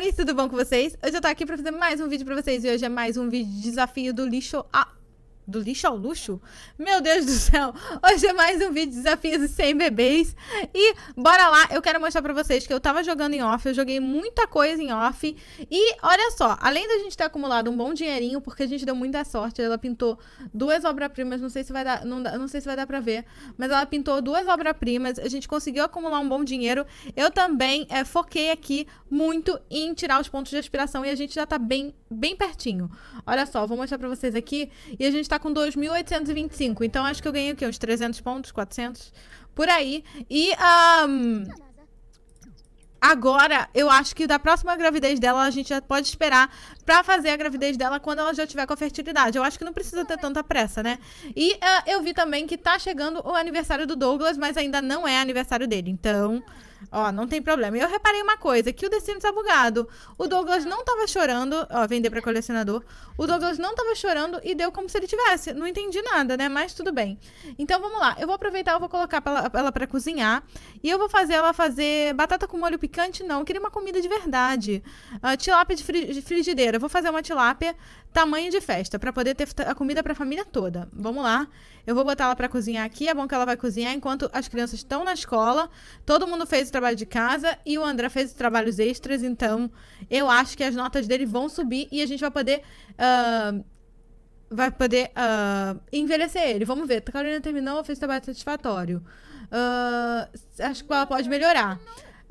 Amores, tudo bom com vocês? Hoje eu tô aqui pra fazer mais um vídeo pra vocês e hoje é mais um vídeo de desafio do lixo a do lixo ao luxo? Meu Deus do céu! Hoje é mais um vídeo de desafios de 100 bebês. E bora lá, eu quero mostrar pra vocês que eu tava jogando em off, eu joguei muita coisa em off. E olha só, além da gente ter acumulado um bom dinheirinho, porque a gente deu muita sorte, ela pintou duas obras-primas, não sei se vai dar, não, não sei se vai dar pra ver, mas ela pintou duas obras-primas, a gente conseguiu acumular um bom dinheiro. Eu também é, foquei aqui muito em tirar os pontos de aspiração e a gente já tá bem, bem pertinho. Olha só, vou mostrar pra vocês aqui. E a gente tá com 2.825. Então acho que eu ganhei o quê? Uns 300 pontos, 400? Por aí. E. Um, agora, eu acho que da próxima gravidez dela, a gente já pode esperar pra fazer a gravidez dela quando ela já tiver com a fertilidade. Eu acho que não precisa ter tanta pressa, né? E uh, eu vi também que tá chegando o aniversário do Douglas, mas ainda não é aniversário dele. Então. Ó, não tem problema. Eu reparei uma coisa, que o destino tá bugado. O Douglas não tava chorando, ó, vender para colecionador. O Douglas não tava chorando e deu como se ele tivesse. Não entendi nada, né? Mas tudo bem. Então vamos lá. Eu vou aproveitar, eu vou colocar ela para cozinhar e eu vou fazer ela fazer batata com molho picante, não. Eu queria uma comida de verdade. Uh, tilápia de, de frigideira. Eu vou fazer uma tilápia Tamanho de festa, para poder ter a comida para a família toda. Vamos lá. Eu vou botar ela para cozinhar aqui. É bom que ela vai cozinhar enquanto as crianças estão na escola. Todo mundo fez o trabalho de casa e o André fez os trabalhos extras. Então, eu acho que as notas dele vão subir e a gente vai poder. Uh, vai poder uh, envelhecer ele. Vamos ver. A Carolina terminou, fez o trabalho satisfatório. Uh, acho que ela pode melhorar.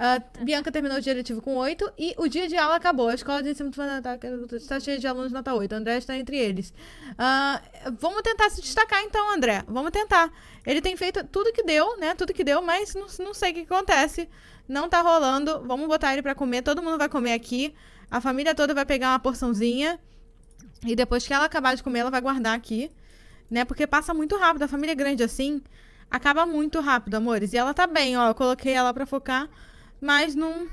A ah, Bianca terminou o dia letivo com 8 e o dia de aula acabou. A escola de ensino fundamental está cheia de alunos nota 8. André está entre eles. Uh, vamos tentar se destacar então, André. Vamos tentar. Ele tem feito tudo que deu, né? Tudo que deu, mas não, não sei o que acontece. Não tá rolando. Vamos botar ele para comer. Todo mundo vai comer aqui. A família toda vai pegar uma porçãozinha. E depois que ela acabar de comer, ela vai guardar aqui. Né? Porque passa muito rápido. A família é grande assim acaba muito rápido, amores. E ela tá bem, ó. Eu coloquei ela para focar mas não...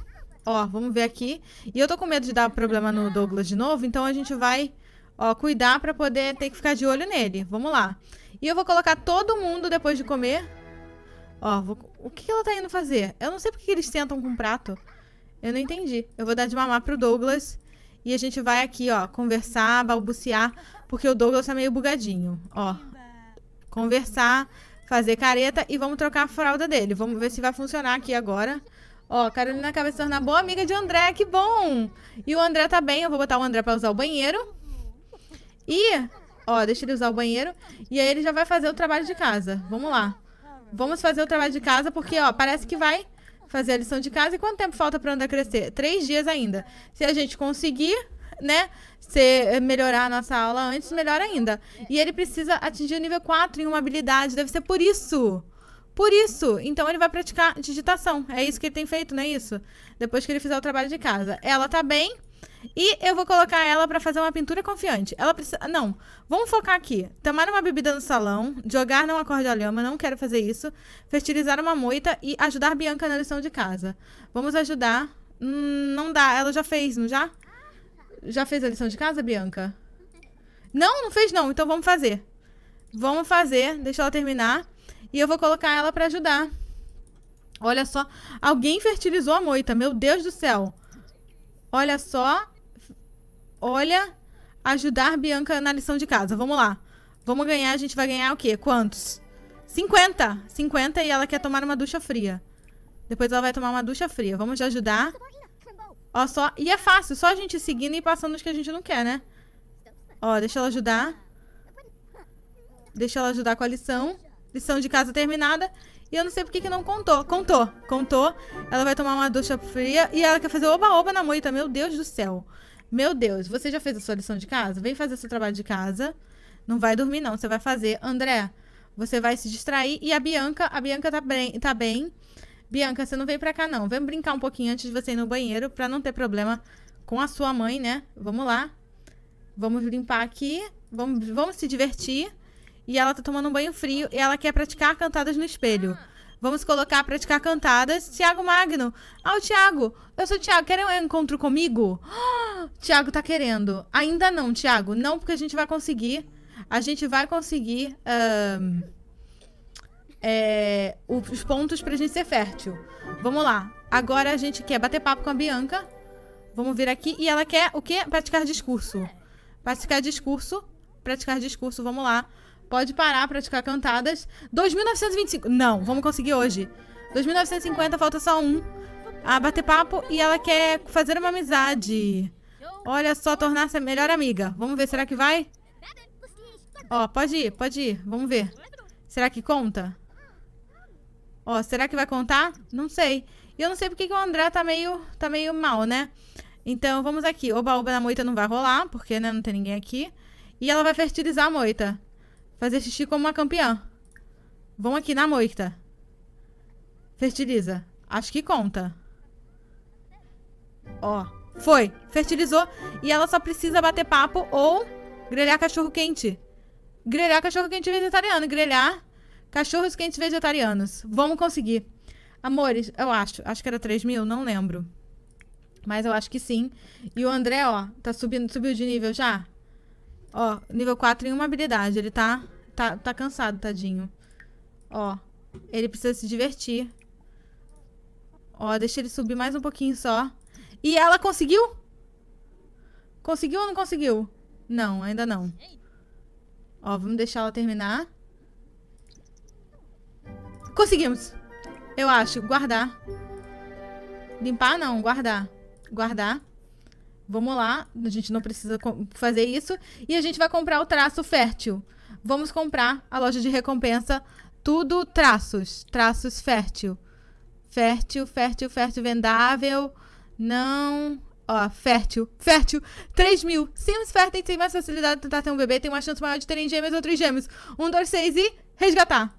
Ó, vamos ver aqui. E eu tô com medo de dar problema no Douglas de novo, então a gente vai, ó, cuidar pra poder ter que ficar de olho nele. Vamos lá. E eu vou colocar todo mundo depois de comer. Ó, vou... o que ela tá indo fazer? Eu não sei porque eles tentam com prato. Eu não entendi. Eu vou dar de mamar pro Douglas. E a gente vai aqui, ó, conversar, balbuciar, porque o Douglas tá meio bugadinho. Ó, conversar, fazer careta e vamos trocar a fralda dele. Vamos ver se vai funcionar aqui agora. Ó, Carolina acaba se tornar boa amiga de André, que bom! E o André tá bem, eu vou botar o André pra usar o banheiro. E, ó, deixa ele usar o banheiro. E aí ele já vai fazer o trabalho de casa. Vamos lá. Vamos fazer o trabalho de casa, porque, ó, parece que vai fazer a lição de casa. E quanto tempo falta pra André crescer? Três dias ainda. Se a gente conseguir, né, se eh, melhorar a nossa aula antes, melhor ainda. E ele precisa atingir o nível 4 em uma habilidade. Deve ser por isso. Por isso, então ele vai praticar digitação. É isso que ele tem feito, não é isso? Depois que ele fizer o trabalho de casa. Ela tá bem, e eu vou colocar ela para fazer uma pintura confiante. Ela precisa. Não, vamos focar aqui. Tomar uma bebida no salão, jogar numa corda-lhama, não quero fazer isso. Fertilizar uma moita e ajudar Bianca na lição de casa. Vamos ajudar. Hum, não dá, ela já fez, não já? Já fez a lição de casa, Bianca? Não, não fez não, então vamos fazer. Vamos fazer, deixa ela terminar. E eu vou colocar ela para ajudar. Olha só. Alguém fertilizou a moita. Meu Deus do céu. Olha só. Olha. Ajudar Bianca na lição de casa. Vamos lá. Vamos ganhar. A gente vai ganhar o quê? Quantos? 50. 50 e ela quer tomar uma ducha fria. Depois ela vai tomar uma ducha fria. Vamos ajudar. Ó só. E é fácil. Só a gente seguindo e passando os que a gente não quer, né? Ó, deixa ela ajudar. Deixa ela ajudar com a lição lição de casa terminada. E eu não sei porque que não contou. Contou, contou. Ela vai tomar uma ducha fria e ela quer fazer oba-oba na moita. Meu Deus do céu. Meu Deus, você já fez a sua lição de casa? Vem fazer seu trabalho de casa. Não vai dormir, não. Você vai fazer. André, você vai se distrair. E a Bianca, a Bianca tá bem. Tá bem. Bianca, você não vem pra cá, não. Vem brincar um pouquinho antes de você ir no banheiro pra não ter problema com a sua mãe, né? Vamos lá. Vamos limpar aqui. Vamos, vamos se divertir e ela tá tomando um banho frio e ela quer praticar cantadas no espelho. Vamos colocar praticar cantadas. Tiago Magno. Ah, o Tiago. Eu sou o Tiago. Querem um encontro comigo? Ah, Tiago tá querendo. Ainda não, Tiago. Não, porque a gente vai conseguir. A gente vai conseguir um, é, os pontos pra gente ser fértil. Vamos lá. Agora a gente quer bater papo com a Bianca. Vamos vir aqui. E ela quer o quê? Praticar discurso. Praticar discurso. Praticar discurso. Vamos lá. Pode parar, praticar cantadas. 2.925. Não, vamos conseguir hoje. 2.950, falta só um. A bater papo e ela quer fazer uma amizade. Olha só, tornar-se a melhor amiga. Vamos ver, será que vai? Ó, pode ir, pode ir. Vamos ver. Será que conta? Ó, será que vai contar? Não sei. E eu não sei porque que o André tá meio, tá meio mal, né? Então, vamos aqui. Oba-oba na moita não vai rolar, porque né, não tem ninguém aqui. E ela vai fertilizar a moita. Fazer xixi como uma campeã. Vamos aqui na moita. Fertiliza. Acho que conta. Ó. Foi. Fertilizou. E ela só precisa bater papo ou grelhar cachorro quente. Grelhar cachorro quente vegetariano. Grelhar cachorros quentes vegetarianos. Vamos conseguir. Amores, eu acho. Acho que era 3 mil, não lembro. Mas eu acho que sim. E o André, ó, tá subindo, subiu de nível já? Ó, nível 4 em uma habilidade. Ele tá, tá, tá cansado, tadinho. Ó, ele precisa se divertir. Ó, deixa ele subir mais um pouquinho só. E ela conseguiu? Conseguiu ou não conseguiu? Não, ainda não. Ó, vamos deixar ela terminar. Conseguimos. Eu acho. Guardar. Limpar, não. Guardar. Guardar. Vamos lá, a gente não precisa fazer isso. E a gente vai comprar o traço fértil. Vamos comprar a loja de recompensa, tudo traços, traços fértil. Fértil, fértil, fértil, vendável. Não. Ó, fértil, fértil, 3 mil. Sims férteis tem mais facilidade de tentar ter um bebê, tem uma chance maior de terem gêmeos ou gêmeos. Um, dois, seis e resgatar.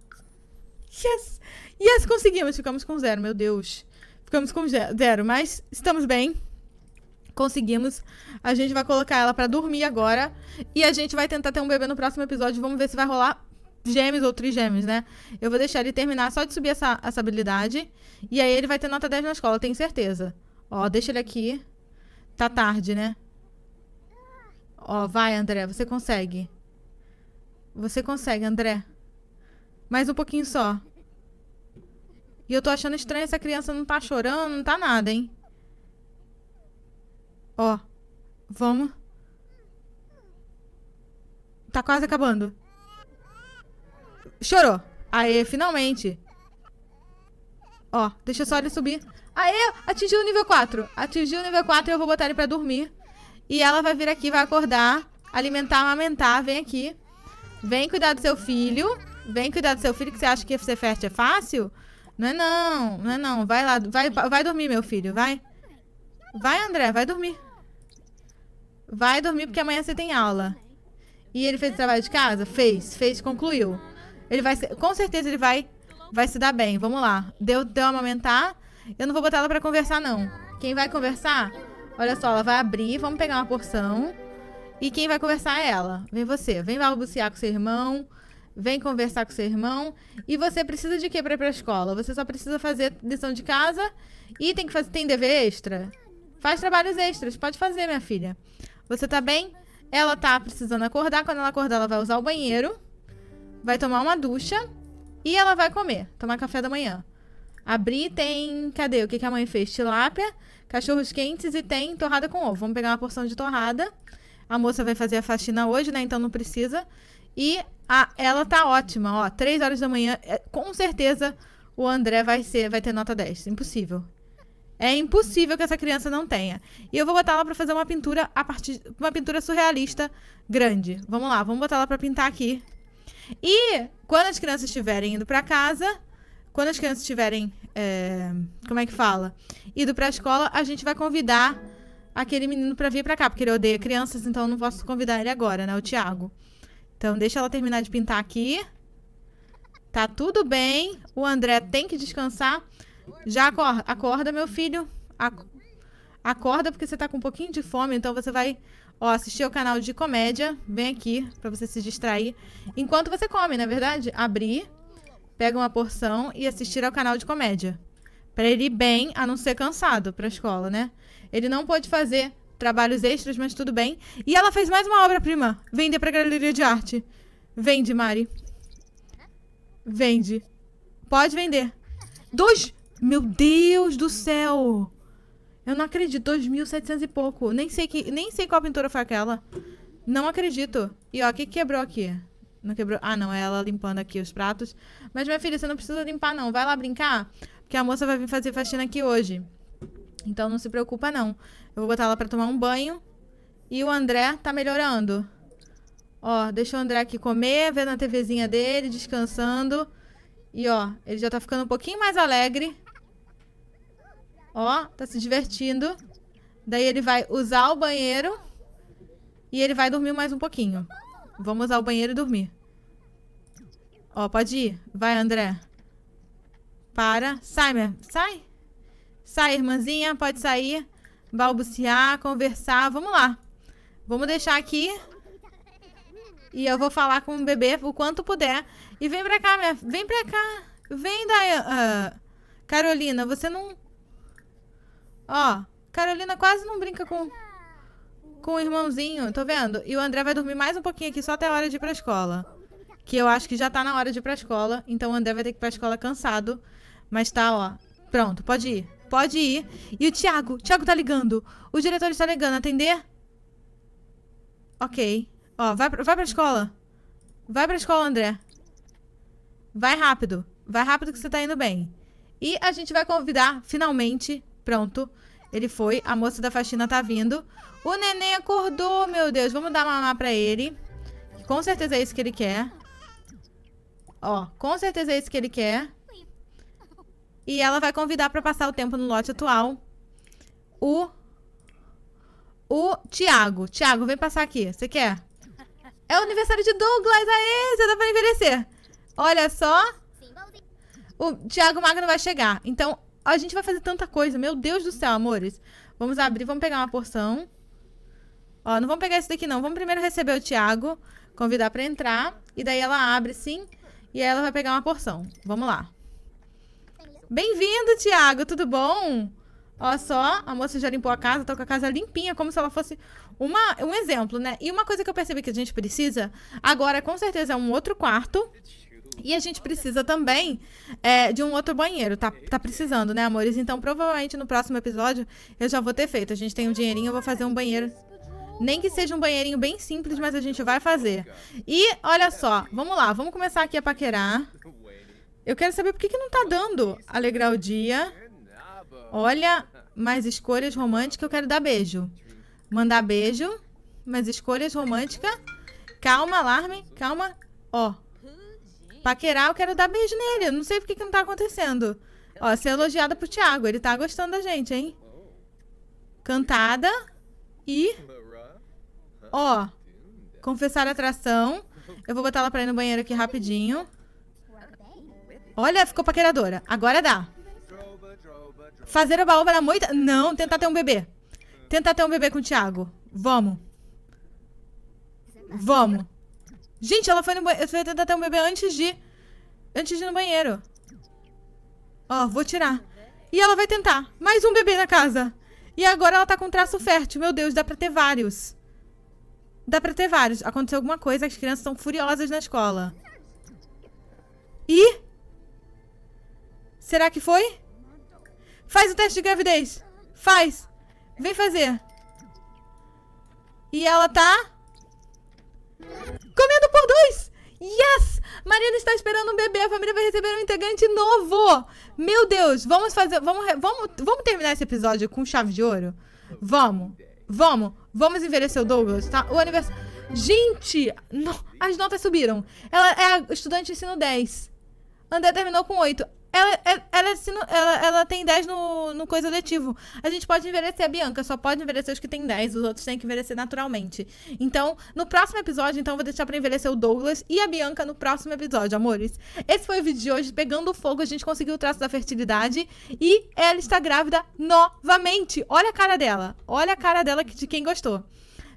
Yes! Yes, conseguimos. Ficamos com zero, meu Deus. Ficamos com zero, mas estamos bem. Conseguimos. A gente vai colocar ela para dormir agora. E a gente vai tentar ter um bebê no próximo episódio. Vamos ver se vai rolar gêmeos ou trigêmeos, né? Eu vou deixar ele terminar só de subir essa, essa habilidade. E aí ele vai ter nota 10 na escola, tenho certeza. Ó, deixa ele aqui. Tá tarde, né? Ó, vai, André, você consegue. Você consegue, André. Mais um pouquinho só. E eu tô achando estranho essa criança não tá chorando, não tá nada, hein? Ó. vamos. Tá quase acabando. Chorou. Aê, finalmente. Ó, deixa só ele subir. Aê, atingiu o nível 4. Atingiu o nível 4 e eu vou botar ele pra dormir. E ela vai vir aqui, vai acordar, alimentar, amamentar. Vem aqui. Vem cuidar do seu filho. Vem cuidar do seu filho, que você acha que ser fértil é fácil? Não é não, não é não. Vai lá, vai, vai dormir, meu filho, vai. Vai, André, vai dormir. Vai dormir porque amanhã você tem aula. E ele fez o trabalho de casa? Fez, fez, concluiu. Ele vai, com certeza ele vai, vai se dar bem. Vamos lá. Deu, deu amamentar. Eu não vou botar ela para conversar não. Quem vai conversar? Olha só, ela vai abrir, vamos pegar uma porção. E quem vai conversar é ela. Vem você, vem balbuciar com seu irmão, vem conversar com seu irmão. E você precisa de quê para ir para escola? Você só precisa fazer lição de casa e tem que fazer tem dever extra. Faz trabalhos extras, pode fazer, minha filha. Você tá bem? Ela tá precisando acordar. Quando ela acordar, ela vai usar o banheiro. Vai tomar uma ducha. E ela vai comer. Tomar café da manhã. Abrir tem... Cadê? O que, que a mãe fez? Tilápia, cachorros quentes e tem torrada com ovo. Vamos pegar uma porção de torrada. A moça vai fazer a faxina hoje, né? Então não precisa. E a, ela tá ótima, ó. Três horas da manhã. É, com certeza o André vai ser, vai ter nota 10. Impossível. É impossível que essa criança não tenha. E eu vou botar ela para fazer uma pintura a partir uma pintura surrealista grande. Vamos lá, vamos botar ela para pintar aqui. E quando as crianças estiverem indo para casa, quando as crianças estiverem, é, como é que fala, indo para a escola, a gente vai convidar aquele menino para vir para cá, porque ele odeia crianças, então não posso convidar ele agora, né, o Thiago. Então deixa ela terminar de pintar aqui. Tá tudo bem. O André tem que descansar. Já acorda, acorda meu filho. Acorda porque você está com um pouquinho de fome, então você vai ó, assistir ao canal de comédia. Vem aqui para você se distrair. Enquanto você come, na é verdade? Abrir, pega uma porção e assistir ao canal de comédia. Para ele ir bem, a não ser cansado para a escola, né? Ele não pôde fazer trabalhos extras, mas tudo bem. E ela fez mais uma obra-prima. Vender para galeria de arte. Vende, Mari. Vende. Pode vender. Dois, meu Deus do céu! Eu não acredito, 2.700 e pouco. Nem sei, que, nem sei qual pintura foi aquela. Não acredito. E ó, o que quebrou aqui? Não quebrou? Ah, não, é ela limpando aqui os pratos. Mas, minha filha, você não precisa limpar, não. Vai lá brincar, porque a moça vai vir fazer faxina aqui hoje. Então, não se preocupa, não. Eu vou botar ela pra tomar um banho. E o André tá melhorando. Ó, deixa o André aqui comer, vendo a TVzinha dele, descansando. E ó, ele já tá ficando um pouquinho mais alegre. Ó, tá se divertindo. Daí ele vai usar o banheiro. E ele vai dormir mais um pouquinho. Vamos usar o banheiro e dormir. Ó, pode ir. Vai, André. Para. Sai, minha... Sai. Sai, irmãzinha. Pode sair. Balbuciar, conversar. Vamos lá. Vamos deixar aqui. E eu vou falar com o bebê o quanto puder. E vem pra cá, minha... Vem pra cá. Vem, da... Uh, ah, Carolina, você não... Ó, Carolina quase não brinca com, com o irmãozinho, tô vendo? E o André vai dormir mais um pouquinho aqui, só até a hora de ir pra escola. Que eu acho que já tá na hora de ir pra escola. Então o André vai ter que ir pra escola cansado. Mas tá, ó. Pronto, pode ir. Pode ir. E o Thiago? O Thiago tá ligando. O diretor está ligando. Atender? Ok. Ó, vai, pra, vai pra escola. Vai pra escola, André. Vai rápido. Vai rápido que você tá indo bem. E a gente vai convidar, finalmente, Pronto. Ele foi. A moça da faxina tá vindo. O neném acordou, meu Deus. Vamos dar mamar pra ele. Com certeza é isso que ele quer. Ó, com certeza é isso que ele quer. E ela vai convidar pra passar o tempo no lote atual. O... O Tiago. Tiago, vem passar aqui. Você quer? É o aniversário de Douglas. Aê, você dá tá pra envelhecer. Olha só. O Tiago Magno vai chegar. Então, a gente vai fazer tanta coisa. Meu Deus do céu, amores. Vamos abrir, vamos pegar uma porção. Ó, não vamos pegar esse daqui, não. Vamos primeiro receber o Thiago, convidar para entrar. E daí ela abre, sim. E aí ela vai pegar uma porção. Vamos lá. Bem-vindo, Thiago. Tudo bom? Ó só, a moça já limpou a casa, tá com a casa limpinha, como se ela fosse uma, um exemplo, né? E uma coisa que eu percebi que a gente precisa agora, com certeza, é um outro quarto. E a gente precisa também é, de um outro banheiro. Tá, tá precisando, né, amores? Então, provavelmente no próximo episódio eu já vou ter feito. A gente tem um dinheirinho, eu vou fazer um banheiro. Nem que seja um banheirinho bem simples, mas a gente vai fazer. E olha só, vamos lá, vamos começar aqui a paquerar. Eu quero saber por que, que não tá dando alegrar o dia. Olha, mais escolhas românticas, eu quero dar beijo. Mandar beijo, mais escolhas românticas. Calma, alarme, calma. Ó, Paquerar, eu quero dar beijo nele. Eu não sei porque que não tá acontecendo. Ó, ser elogiada pro Thiago. Ele tá gostando da gente, hein? Cantada. E. Ó. Confessar atração. Eu vou botar ela pra ir no banheiro aqui rapidinho. Olha, ficou paqueradora. Agora dá. Fazer a baú na moita? Não, tentar ter um bebê. Tentar ter um bebê com o Thiago. Vamos. Vamos. Gente, ela foi no banheiro. tentar ter um bebê antes de. Antes de ir no banheiro. Ó, vou tirar. E ela vai tentar. Mais um bebê na casa. E agora ela tá com traço fértil. Meu Deus, dá pra ter vários. Dá pra ter vários. Aconteceu alguma coisa, as crianças estão furiosas na escola. E? Será que foi? Faz o teste de gravidez. Faz. Vem fazer. E ela tá... Comendo por dois! Yes! Marina está esperando um bebê, a família vai receber um integrante novo! Meu Deus, vamos fazer. Vamos, vamos, vamos terminar esse episódio com chave de ouro? Vamos! Vamos! Vamos envelhecer o Douglas, tá? O aniversário. Gente! No... As notas subiram. Ela é estudante de ensino 10. André terminou com 8. Ela, é, ela, ela, ela, ela tem 10 no, no coisa letivo. A gente pode envelhecer a Bianca, só pode envelhecer os que tem 10, os outros têm que envelhecer naturalmente. Então, no próximo episódio, então, eu vou deixar pra envelhecer o Douglas e a Bianca no próximo episódio, amores. Esse foi o vídeo de hoje, pegando fogo, a gente conseguiu o traço da fertilidade e ela está grávida novamente. Olha a cara dela, olha a cara dela de quem gostou.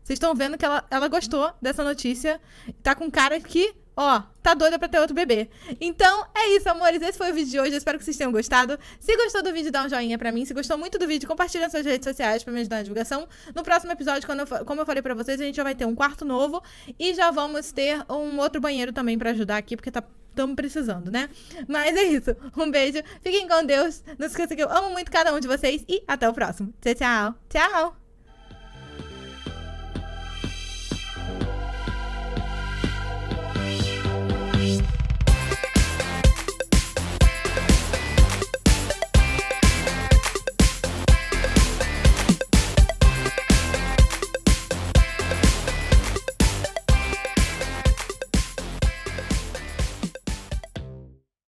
Vocês estão vendo que ela, ela gostou dessa notícia. Tá com cara que Ó, tá doida pra ter outro bebê. Então, é isso, amores. Esse foi o vídeo de hoje. Eu espero que vocês tenham gostado. Se gostou do vídeo, dá um joinha pra mim. Se gostou muito do vídeo, compartilha nas suas redes sociais pra me ajudar na divulgação. No próximo episódio, quando eu, como eu falei pra vocês, a gente já vai ter um quarto novo. E já vamos ter um outro banheiro também pra ajudar aqui, porque tá estamos precisando, né? Mas é isso. Um beijo, fiquem com Deus. Não esqueça que eu amo muito cada um de vocês e até o próximo. Tchau, tchau. Tchau.